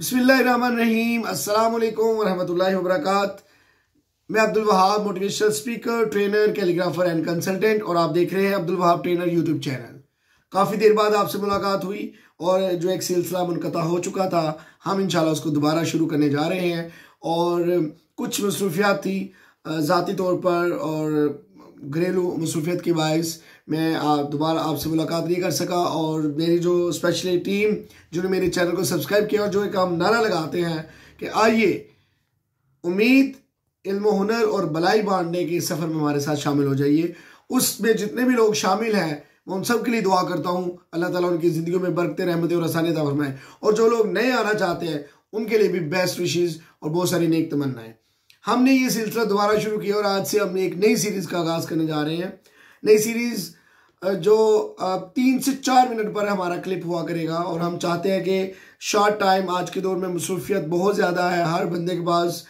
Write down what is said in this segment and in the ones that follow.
बिस्मिल्लाम अस्सलाम वालेकुम रहमतुल्लाहि मैं Abdul Wahab motivational speaker trainer calligrapher and consultant और आप देख रहे हैं Abdul Wahab trainer YouTube channel काफ़ी देर बाद आपसे मुलाकात हुई और जो एक सिलसिला मुनकता हो चुका था हम इंशाल्लाह उसको दोबारा शुरू करने जा रहे हैं और कुछ मसरूफियात थी ज़ाती तौर पर और घरेलू मसरूफियत के बायस मैं आप दोबारा आपसे मुलाकात नहीं कर सका और मेरी जो स्पेशली टीम जिन्होंने मेरे चैनल को सब्सक्राइब किया और जो एक हम नारा लगाते हैं कि आइए उम्मीद इल्म हुनर और भलाई बांटने के सफ़र में हमारे साथ शामिल हो जाइए उसमें जितने भी लोग शामिल हैं मैं उन सब के लिए दुआ करता हूँ अल्लाह ताला उनकी ज़िंदगी में बरकते रहमत और आसानी में और जो लोग नए आना चाहते हैं उनके लिए भी बेस्ट विशेज़ और बहुत सारी नेक तमन्नाएं हमने ये सिलसिला दोबारा शुरू किया और आज से हमने एक नई सीरीज का आगाज करने जा रहे हैं नई सीरीज जो तीन से चार मिनट पर हमारा क्लिप हुआ करेगा और हम चाहते हैं कि शॉर्ट टाइम आज के दौर में मसरूफियत बहुत ज़्यादा है हर बंदे के पास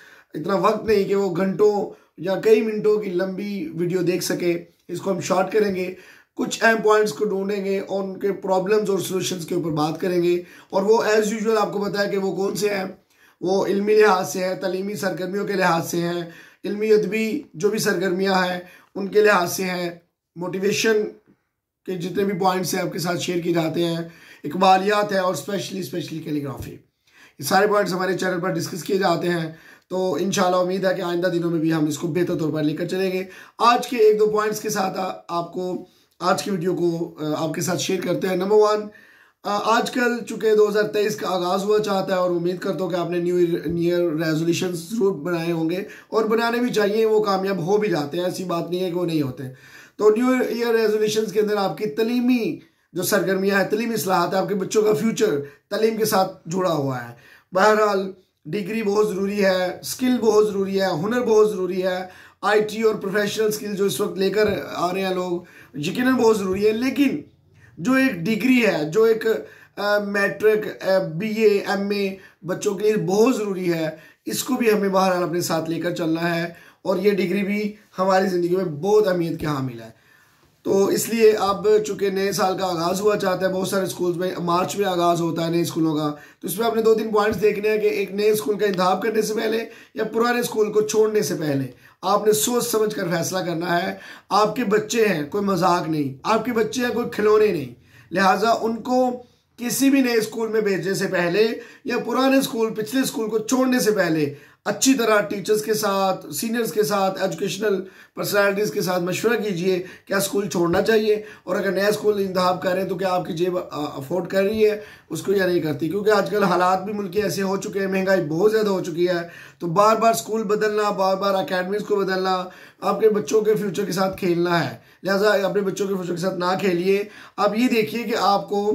इतना वक्त नहीं कि वो घंटों या कई मिनटों की लंबी वीडियो देख सके इसको हम शॉर्ट करेंगे कुछ अहम पॉइंट्स को ढूंढेंगे और उनके प्रॉब्लम्स और सॉल्यूशंस के ऊपर बात करेंगे और वो एज़ यूजल आपको पता है कि वो कौन से हैं वो इलमी लिहाज से है तलीमी सरगर्मियों के लिहाज से हैं इलमी अदबी जो भी सरगर्मियाँ हैं उनके लिहाज से हैं मोटिवेशन के जितने भी पॉइंट्स हैं आपके साथ शेयर किए जाते हैं इकबालियात है और स्पेशली स्पेशली कैलीग्राफी ये सारे पॉइंट्स हमारे चैनल पर डिस्कस किए जाते हैं तो इन उम्मीद है कि आइंदा दिनों में भी हम इसको बेहतर तौर पर लेकर चलेंगे आज के एक दो पॉइंट्स के साथ आपको आज की वीडियो को आपके साथ शेयर करते हैं नंबर वन आजकल चूंकि 2023 का आगाज़ हुआ चाहता है और उम्मीद करता हूँ कि आपने न्यू ईयर रेजोल्यूशन ज़रूर बनाए होंगे और बनाने भी चाहिए वो कामयाब हो भी जाते हैं ऐसी बात नहीं है कि वो नहीं होते तो न्यू ईयर रेजोल्यूशन के अंदर आपकी तलीमी जो सरगर्मियाँ हैं तलीमी असलाहत है आपके बच्चों का फ्यूचर तलीम के साथ जुड़ा हुआ है बहरहाल डिग्री बहुत ज़रूरी है स्किल बहुत ज़रूरी है हुनर बहुत ज़रूरी है आईटी और प्रोफेशनल स्किल जो इस वक्त लेकर आ रहे हैं लोग यकीन बहुत ज़रूरी है लेकिन जो एक डिग्री है जो एक मैट्रिक बी एम ए बच्चों के लिए बहुत ज़रूरी है इसको भी हमें बाहर अपने साथ लेकर चलना है और ये डिग्री भी हमारी ज़िंदगी में बहुत अहमियत के हामिल है तो इसलिए अब चूंकि नए साल का आगाज़ हुआ चाहता है बहुत सारे स्कूल्स में मार्च में आगाज़ होता है नए स्कूलों का तो इसमें आपने दो तीन पॉइंट्स देखने हैं कि एक नए स्कूल का इंतजाम करने से पहले या पुराने स्कूल को छोड़ने से पहले आपने सोच समझ कर फैसला करना है आपके बच्चे हैं कोई मजाक नहीं आपके बच्चे हैं कोई खिलौने नहीं लिहाजा उनको किसी भी नए स्कूल में भेजने से पहले या पुराने स्कूल पिछले स्कूल को छोड़ने से पहले अच्छी तरह टीचर्स के साथ सीनियर्स के साथ एजुकेशनल पर्सनालिटीज़ के साथ मशवरा कीजिए क्या स्कूल छोड़ना चाहिए और अगर नया स्कूल रहे करें तो क्या आपकी जेब अफोर्ड कर रही है उसको या नहीं करती क्योंकि आजकल हालात भी मुल्क ऐसे हो चुके हैं महंगाई बहुत ज़्यादा हो चुकी है तो बार बार स्कूल बदलना बार बार अकेडमीज़ को बदलना आपके बच्चों के फ्यूचर के साथ खेलना है लिहाजा अपने बच्चों के फ्यूचर के साथ ना खेलिए आप ये देखिए कि आपको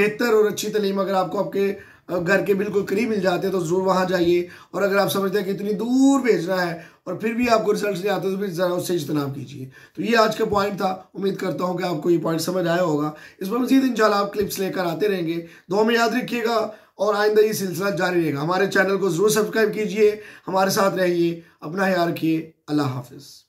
बेहतर और अच्छी तलीम अगर आपको आपके घर के बिल्कुल करीब मिल जाते हैं तो ज़रूर वहाँ जाइए और अगर आप समझते हैं कि इतनी दूर भेजना है और फिर भी आपको रिजल्ट नहीं आते तो फिर ज़रा उससे इजतनाब कीजिए तो ये आज का पॉइंट था उम्मीद करता हूँ कि आपको ये पॉइंट समझ आया होगा इस पर मजीद इन आप क्लिप्स लेकर आते रहेंगे दो में याद रखिएगा और आइंदा ये सिलसिला जारी रहेगा हमारे चैनल को ज़रूर सब्सक्राइब कीजिए हमारे साथ रहिए अपना ख्याल रखिए अल्लाह हाफिज़